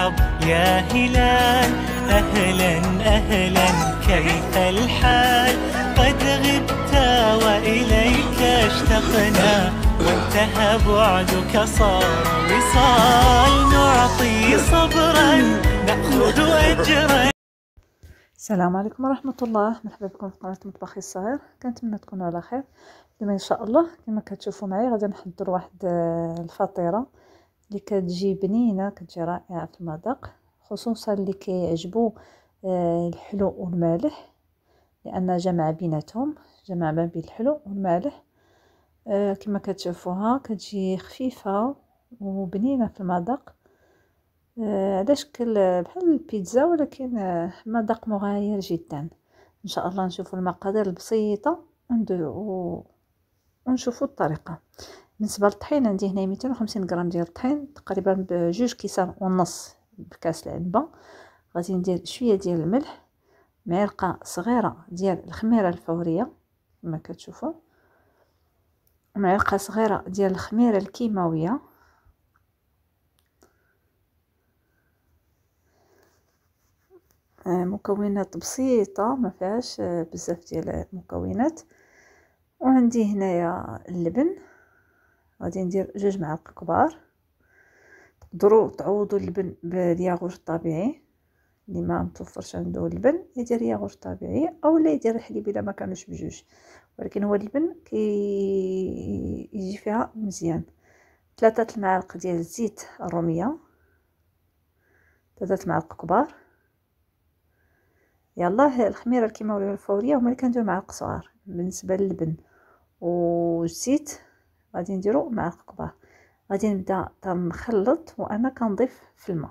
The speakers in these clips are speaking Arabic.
مرحب يا هلال أهلا أهلا كيف الحال قد غبت وإليك اشتقنا وانتهى بعدك صار وصال نعطي صبرا نأخذ أجرا السلام عليكم ورحمة الله مرحبا بكم في قناة مطبخي الصغير كنتمنى تكونوا على خير اليوم ان شاء الله كما كتشوفوا معي غادي نحضر واحد آه، الفطيره اللي كتجي بنينه كتجي رائعه في المذاق خصوصا اللي كيعجبو آه، الحلو والمالح لان جمع بيناتهم جمع ما بين الحلو والمالح آه، كما كتشوفوها كتجي خفيفه وبنينه في المذاق آه، على شكل بحال البيتزا ولكن مذاق مغاير جدا ان شاء الله نشوفوا المقادير البسيطه ونديروا ونشوفوا الطريقه بالنسبه للطحين عندي هنا 250 غرام ديال الطحين تقريبا بجوج كيسان ونص بكاس العنبه غادي ندير شويه ديال الملح معلقه صغيره ديال الخميره الفوريه كما كتشوفوا معلقه صغيره ديال الخميره الكيماويه آه، مكونات بسيطه ما فيهاش آه، بزاف ديال المكونات وعندي هنايا اللبن غادي ندير جوج معالق كبار تقدروا تعوضوا اللبن بالياغور الطبيعي اللي ما متوفرش عنده اللبن يدير ياغور طبيعي اولا يدير الحليب الا ما كانوش بجوج ولكن هو اللبن كي يجي فيها مزيان ثلاثه المعالق ديال الزيت الروميه ثلاثه معالق كبار يلا الخميره الكيماويه الفوريه هما اللي كنديروا معالق صغار بالنسبه للبن والزيت غادي نديرو مع القبار غادي نبدا تنخلط وانا كنضيف في الماء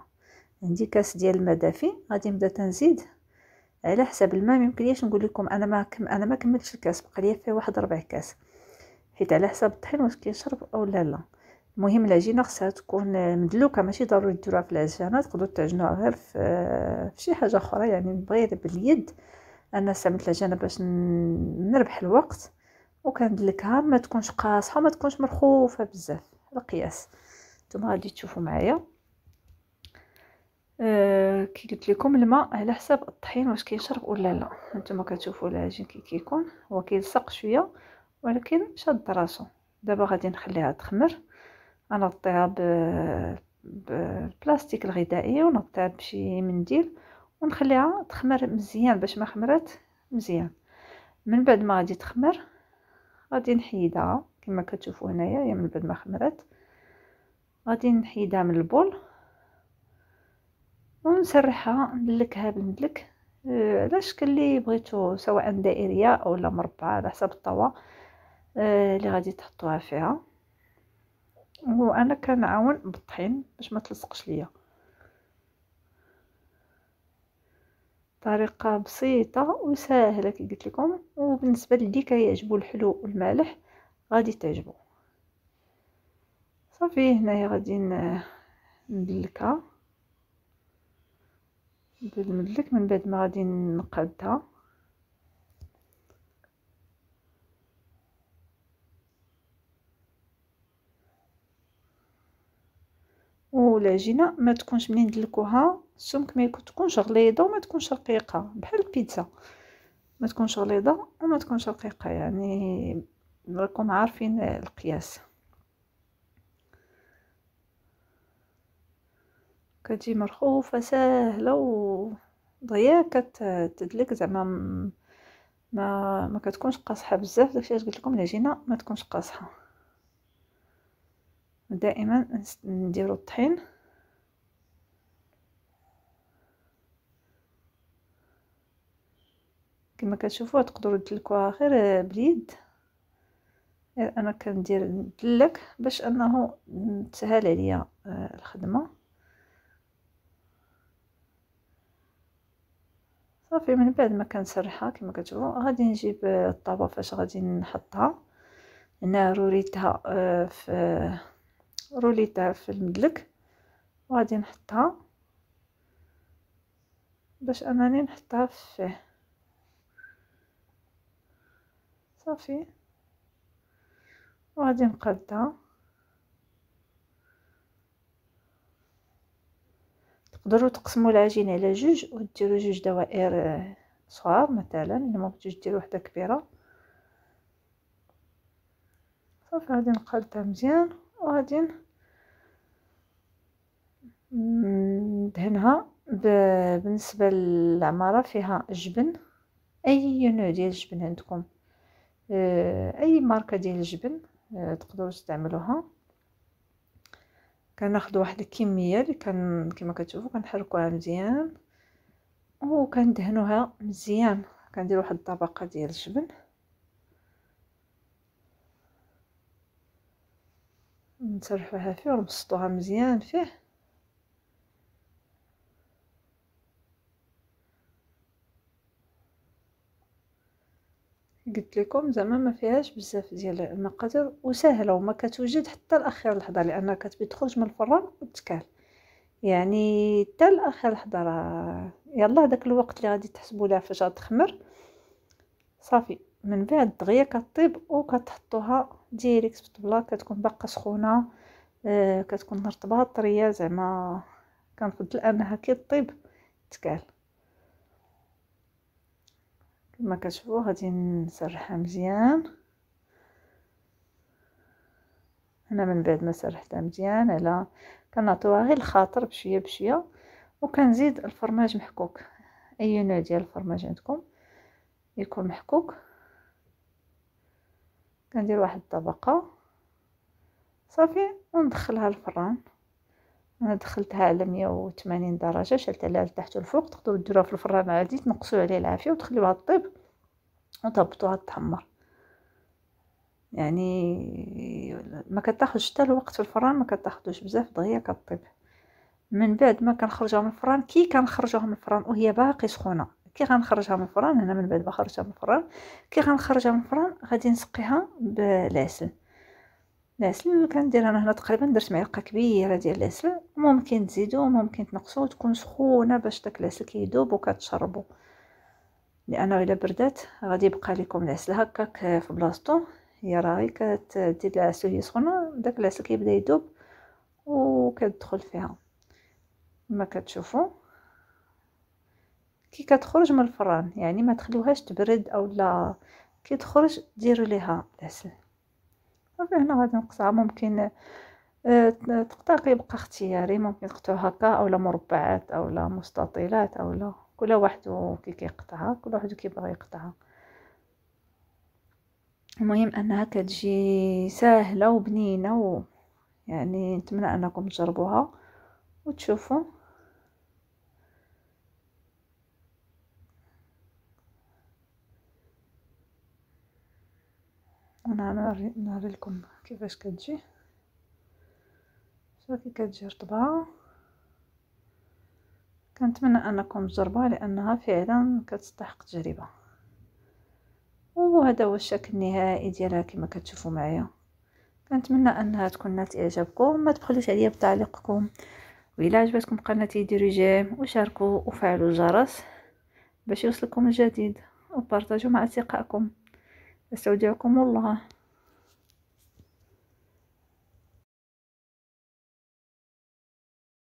عندي كاس ديال الماء دافي غادي نبدا تنزيد على حسب الماء ميمكنليش نقول لكم انا ما كم انا ما كملتش الكاس بقى ليا فيه واحد ربع كاس حيت على حسب الطحين واش كيشرب او لا لا المهم العجينه خصها تكون مدلوكه ماشي ضروري ديروها في العجانه تقدروا تعجنوها غير في, في شي حاجه اخرى يعني بغير باليد انا استعملت العجانه باش نربح الوقت وكندلكها ما تكونش قاصحه وما تكونش مرخوفه بزاف القياس نتوما غادي تشوفوا معايا أه كي قلت لكم الماء على حساب الطحين واش كيشرب ولا لا نتوما كتشوفوا العجين كي كيكون هو كيلصق شويه ولكن شاد راسو دابا غادي نخليها تخمر غنغطيها بالبلاستيك الغذائي ونغطيها بشي منديل ونخليها تخمر مزيان باش ما خمرات مزيان من بعد ما غادي تخمر غادي نحيدها كما كتشوفوا هنايا هي من بعد ما خمرت غادي نحيدها من البول ونسرحها ندلكها بالمدلك أه، على الشكل اللي بغيتو سواء دائريه اولا مربعه على حسب الطوا أه، اللي غادي تحطوها فيها وانا كنعاون بالطحين باش ما تلصقش ليا طريقه بسيطه وسهله كي قلت لكم وبالنسبه للي كيعجبو الحلو والمالح غادي تعجبو صافي هنايا غادي ندلكها بالمدلك من بعد ما غادي نقادها والعجينه ما تكونش منين ندلكوها السمك ما يكون تكونش غليظه وما تكونش رقيقه بحال البيتزا ما تكونش غليظه وما تكونش رقيقه يعني راكم عارفين القياس كتجي مرخوفه ساهله وضيا كتدلك زعما ما ما, ما كتكونش قاصحه بزاف داكشي علاش قلت لكم العجينه ما تكونش قاصحه دائما نديرو الطحين كما كتشوفوا تقدروا تدلكوها غير غير انا كندير ندلك باش انه تسهل عليا آه، الخدمه صافي من بعد ما كنسرحها كما كتشوفوا غادي نجيب الطابه فاش غادي نحطها هنا روليتها آه، في روليتها في المدلك وغادي نحطها باش انني نحطها فيه صافي وغادي نقادها تقدروا تقسموا العجينه على جوج وديروا جوج دوائر آه، صغار مثلا الا ما بغيتوش ديروا وحده كبيره صافي غادي نقادها مزيان وغادي ندهنها بالنسبه للعماره فيها جبن اي نوع ديال الجبن عندكم آه، اي ماركه ديال الجبن آه، تقدروا تستعملوها كناخذ واحد الكميه اللي كان كما كتشوفوا كنحركوها مزيان وكندهنوها مزيان كندير واحد الطبقه ديال الجبن نسرحوها فيه ونبسطوها مزيان فيه قلت لكم زعما ما فيهاش بزاف ديال المقادير وسهله وما كتوجد حتى لاخر لحظه لانها كتبي تخرج من الفران وتكال يعني حتى لاخر لحظه راه يلا داك الوقت اللي غادي تحسبوا لها فاش غتخمر صافي من بعد دغيا كطيب وكتحطوها ديريكت في الطبله كتكون باقا سخونه آه، كتكون رطبه طريه زعما كنفضل انها كي تطيب تكال كما كتشوفوا غادي نسرحها مزيان انا من بعد ما سرحتها مزيان على كنعطيوها غير الخاطر بشويه بشويه وكنزيد الفرماج محكوك اي نوع ديال الفرماج عندكم يكون محكوك كندير واحد الطبقه صافي وندخلها الفران دخلتها على 180 درجه شلت عليها لتحت والفوق تقدروا ديروها في الفران عادي تنقصوا عليه العافيه وتخليوها طيب وتهبطوها تحمر يعني ما كتاخذش حتى الوقت في الفران ما كتاخذوش بزاف دغيا كطيب من بعد ما كنخرجوها من الفران كي كنخرجوها من الفران وهي باقي سخونه كي غنخرجها من الفران هنا من بعد ما خرجتها من الفران كي غنخرجها من الفران غادي نسقيها بالعسل العسل كندير انا هنا تقريبا درت معلقه كبيره ديال العسل ممكن تزيدو ممكن تنقصو وتكون سخونه باش داك العسل كيذوب وكتشربو لانه الا بردات غادي يبقى لكم العسل هكاك في بلاصتو هي راهي كتدير العسل هي سخونه داك العسل كيبدا يذوب وكتدخل فيها كما كتشوفوا كي كتخرج من الفران يعني ما تخليوهاش تبرد اولا كي تخرج ديروا ليها العسل صافي هنا غادي نقطعها ممكن آه، تقطع كيبقى اختياري ممكن تقطعو هكا اولا مربعات اولا مستطيلات اولا كل واحد كي كيقطعها كل واحد كيبغي يقطعها المهم انها كتجي ساهله وبنينه و يعني نتمنى انكم تجربوها وتشوفوا وانا لكم كيفاش كتجي صافي كتجي رطبه كنتمنى انكم تجربوها لانها فعلا كتستحق تجربه وهذا هو الشكل النهائي ديالها كما كتشوفوا معايا كنتمنى انها تكون نالت اعجابكم ما تبخلوش عليا بتعليقكم وإلا عجبتكم قناتي ديروا جيم وشاركوا وفعلوا الجرس باش يوصلكم الجديد وبارطاجوا مع اصدقائكم استودعكم الله